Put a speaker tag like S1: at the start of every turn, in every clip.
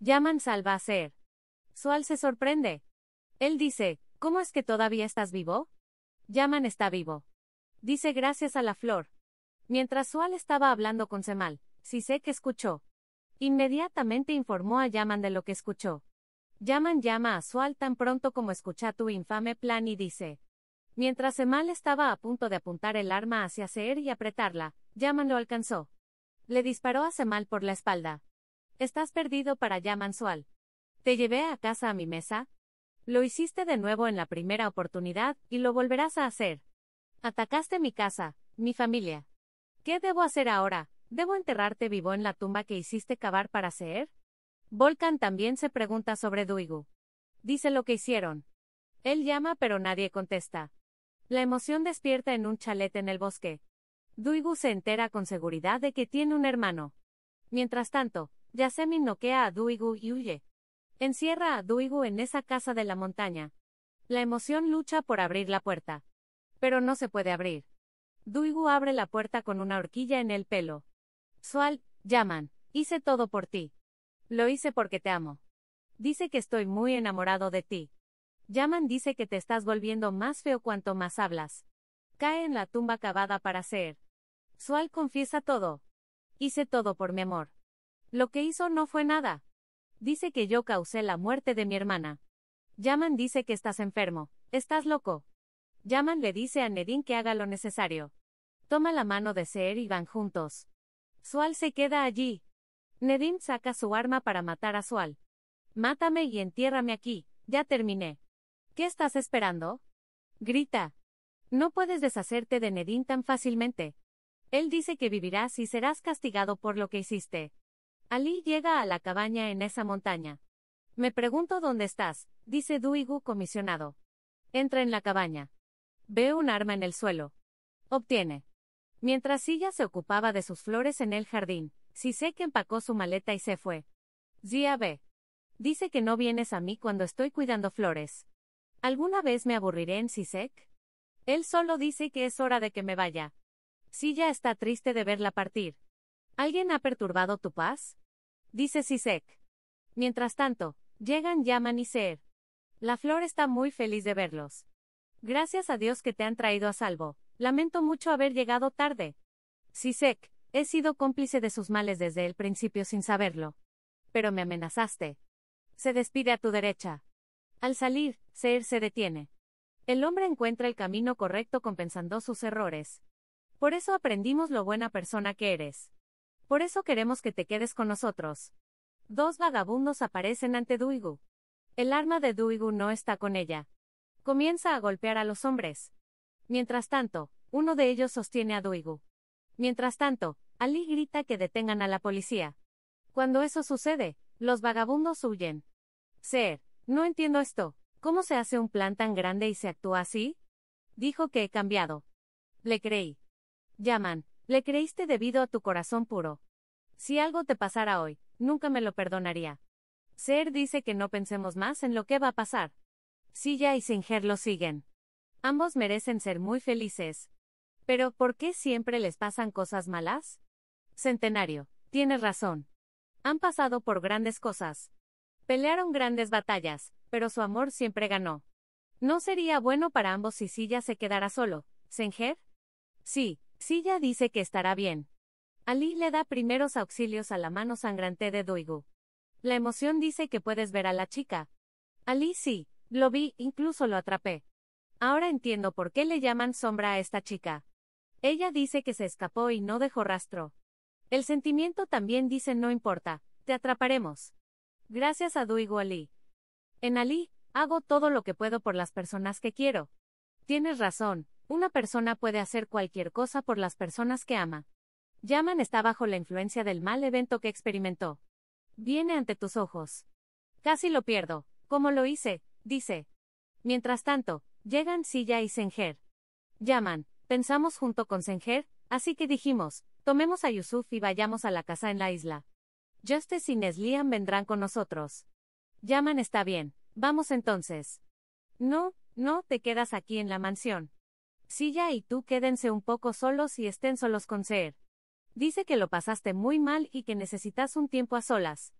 S1: Llaman Ser. Sual se sorprende. Él dice, ¿cómo es que todavía estás vivo? llaman está vivo. Dice gracias a la flor. Mientras Sual estaba hablando con Semal, Sisek escuchó. Inmediatamente informó a Yaman de lo que escuchó. Yaman llama a Sual tan pronto como escucha tu infame plan y dice. Mientras Semal estaba a punto de apuntar el arma hacia Seer y apretarla, Yaman lo alcanzó. Le disparó a Semal por la espalda. Estás perdido para ya Mansual. Te llevé a casa a mi mesa. Lo hiciste de nuevo en la primera oportunidad y lo volverás a hacer. Atacaste mi casa, mi familia. ¿Qué debo hacer ahora? ¿Debo enterrarte vivo en la tumba que hiciste cavar para hacer? Volcan también se pregunta sobre Duigu. Dice lo que hicieron. Él llama pero nadie contesta. La emoción despierta en un chalet en el bosque. Duigu se entera con seguridad de que tiene un hermano. Mientras tanto, Yasemin noquea a Duigu y huye. Encierra a Duigu en esa casa de la montaña. La emoción lucha por abrir la puerta. Pero no se puede abrir. Duigu abre la puerta con una horquilla en el pelo. Sual, llaman, hice todo por ti. Lo hice porque te amo. Dice que estoy muy enamorado de ti. Yaman dice que te estás volviendo más feo cuanto más hablas. Cae en la tumba cavada para ser. Sual confiesa todo. Hice todo por mi amor. Lo que hizo no fue nada. Dice que yo causé la muerte de mi hermana. Yaman dice que estás enfermo. Estás loco. Yaman le dice a Nedim que haga lo necesario. Toma la mano de Seer y van juntos. Sual se queda allí. Nedim saca su arma para matar a Sual. Mátame y entiérrame aquí, ya terminé. ¿Qué estás esperando? Grita. No puedes deshacerte de Nedim tan fácilmente. Él dice que vivirás y serás castigado por lo que hiciste. Ali llega a la cabaña en esa montaña. Me pregunto dónde estás, dice Duigu comisionado. Entra en la cabaña. Ve un arma en el suelo. Obtiene. Mientras Silla se ocupaba de sus flores en el jardín, Sisek empacó su maleta y se fue. Zia ve. Dice que no vienes a mí cuando estoy cuidando flores. ¿Alguna vez me aburriré en Sisek? Él solo dice que es hora de que me vaya. Silla está triste de verla partir. ¿Alguien ha perturbado tu paz? Dice Sisek. Mientras tanto, llegan Yaman y Seer. La flor está muy feliz de verlos. Gracias a Dios que te han traído a salvo. Lamento mucho haber llegado tarde. Sisek, he sido cómplice de sus males desde el principio sin saberlo. Pero me amenazaste. Se despide a tu derecha. Al salir, Seir se detiene. El hombre encuentra el camino correcto compensando sus errores. Por eso aprendimos lo buena persona que eres. Por eso queremos que te quedes con nosotros. Dos vagabundos aparecen ante Duigu. El arma de Duigu no está con ella. Comienza a golpear a los hombres. Mientras tanto, uno de ellos sostiene a Duigu. Mientras tanto, Ali grita que detengan a la policía. Cuando eso sucede, los vagabundos huyen. Ser, no entiendo esto. ¿Cómo se hace un plan tan grande y se actúa así? Dijo que he cambiado. Le creí. Llaman, le creíste debido a tu corazón puro. Si algo te pasara hoy, nunca me lo perdonaría. Ser dice que no pensemos más en lo que va a pasar. Silla y Singer lo siguen. Ambos merecen ser muy felices. Pero, ¿por qué siempre les pasan cosas malas? Centenario, tienes razón. Han pasado por grandes cosas. Pelearon grandes batallas, pero su amor siempre ganó. ¿No sería bueno para ambos si Silla se quedara solo, ¿Singer? Sí, Silla dice que estará bien. Ali le da primeros auxilios a la mano sangrante de Doigu. La emoción dice que puedes ver a la chica. Ali sí, lo vi, incluso lo atrapé. Ahora entiendo por qué le llaman sombra a esta chica. Ella dice que se escapó y no dejó rastro. El sentimiento también dice no importa, te atraparemos. Gracias a Duigo Ali. En Ali, hago todo lo que puedo por las personas que quiero. Tienes razón, una persona puede hacer cualquier cosa por las personas que ama. Yaman está bajo la influencia del mal evento que experimentó. Viene ante tus ojos. Casi lo pierdo, como lo hice, dice. Mientras tanto, llegan Silla y Senger. Yaman, pensamos junto con Senger, así que dijimos, tomemos a Yusuf y vayamos a la casa en la isla. Justice y Neslian vendrán con nosotros. Yaman está bien, vamos entonces. No, no, te quedas aquí en la mansión. Silla y tú quédense un poco solos y estén solos con Ser. Dice que lo pasaste muy mal y que necesitas un tiempo a solas.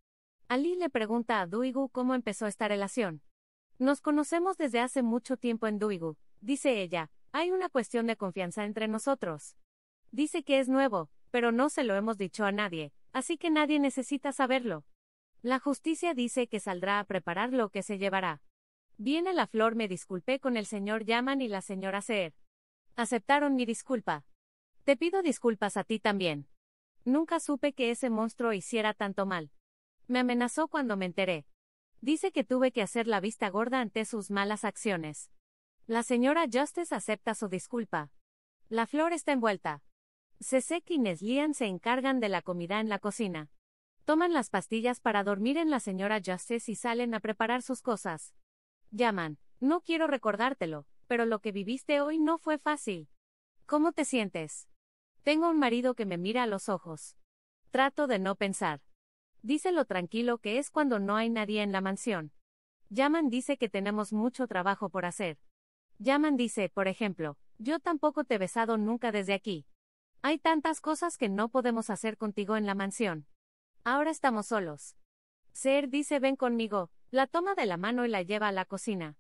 S1: Ali le pregunta a Duigu cómo empezó esta relación. Nos conocemos desde hace mucho tiempo en Duigu, dice ella, hay una cuestión de confianza entre nosotros. Dice que es nuevo, pero no se lo hemos dicho a nadie, así que nadie necesita saberlo. La justicia dice que saldrá a preparar lo que se llevará. Viene la flor, me disculpé con el señor Yaman y la señora Ser. Aceptaron mi disculpa. Te pido disculpas a ti también. Nunca supe que ese monstruo hiciera tanto mal. Me amenazó cuando me enteré. Dice que tuve que hacer la vista gorda ante sus malas acciones. La señora Justice acepta su disculpa. La flor está envuelta. Sesek y Neslian se encargan de la comida en la cocina. Toman las pastillas para dormir en la señora Justice y salen a preparar sus cosas. Llaman. No quiero recordártelo pero lo que viviste hoy no fue fácil. ¿Cómo te sientes? Tengo un marido que me mira a los ojos. Trato de no pensar. Dice lo tranquilo que es cuando no hay nadie en la mansión. Yaman dice que tenemos mucho trabajo por hacer. Yaman dice, por ejemplo, yo tampoco te he besado nunca desde aquí. Hay tantas cosas que no podemos hacer contigo en la mansión. Ahora estamos solos. Ser dice, ven conmigo, la toma de la mano y la lleva a la cocina.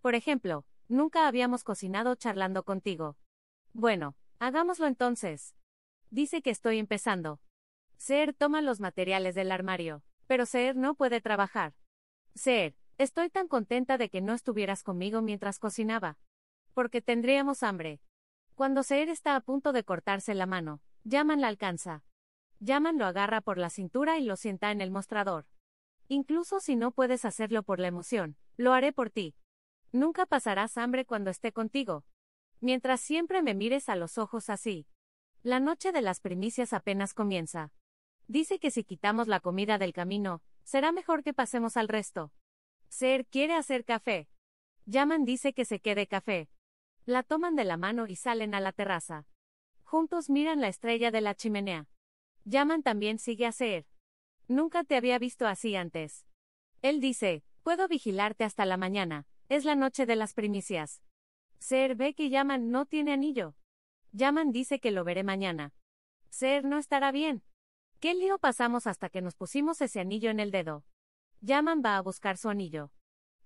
S1: Por ejemplo, Nunca habíamos cocinado charlando contigo. Bueno, hagámoslo entonces. Dice que estoy empezando. Ser toma los materiales del armario, pero Ser no puede trabajar. Ser, estoy tan contenta de que no estuvieras conmigo mientras cocinaba. Porque tendríamos hambre. Cuando Ser está a punto de cortarse la mano, Yaman la alcanza. Yaman lo agarra por la cintura y lo sienta en el mostrador. Incluso si no puedes hacerlo por la emoción, lo haré por ti. Nunca pasarás hambre cuando esté contigo. Mientras siempre me mires a los ojos así. La noche de las primicias apenas comienza. Dice que si quitamos la comida del camino, será mejor que pasemos al resto. Ser quiere hacer café. llaman dice que se quede café. La toman de la mano y salen a la terraza. Juntos miran la estrella de la chimenea. llaman también sigue a Ser. Nunca te había visto así antes. Él dice, puedo vigilarte hasta la mañana. Es la noche de las primicias. Ser ve que Yaman no tiene anillo. Yaman dice que lo veré mañana. Ser no estará bien. ¿Qué lío pasamos hasta que nos pusimos ese anillo en el dedo? Yaman va a buscar su anillo.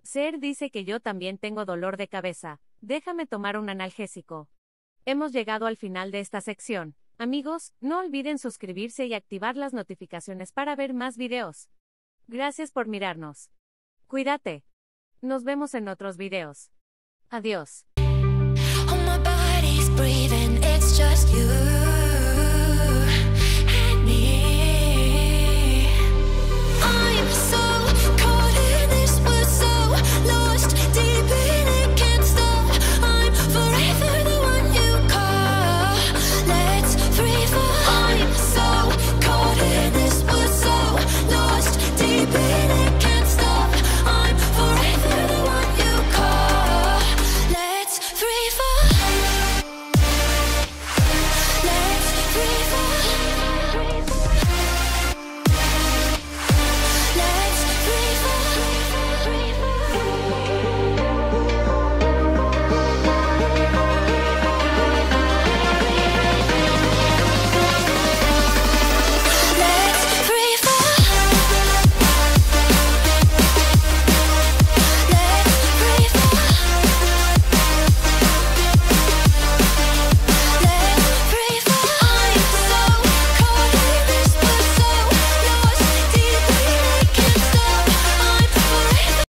S1: Ser dice que yo también tengo dolor de cabeza, déjame tomar un analgésico. Hemos llegado al final de esta sección. Amigos, no olviden suscribirse y activar las notificaciones para ver más videos. Gracias por mirarnos. Cuídate. Nos vemos en otros videos. Adiós.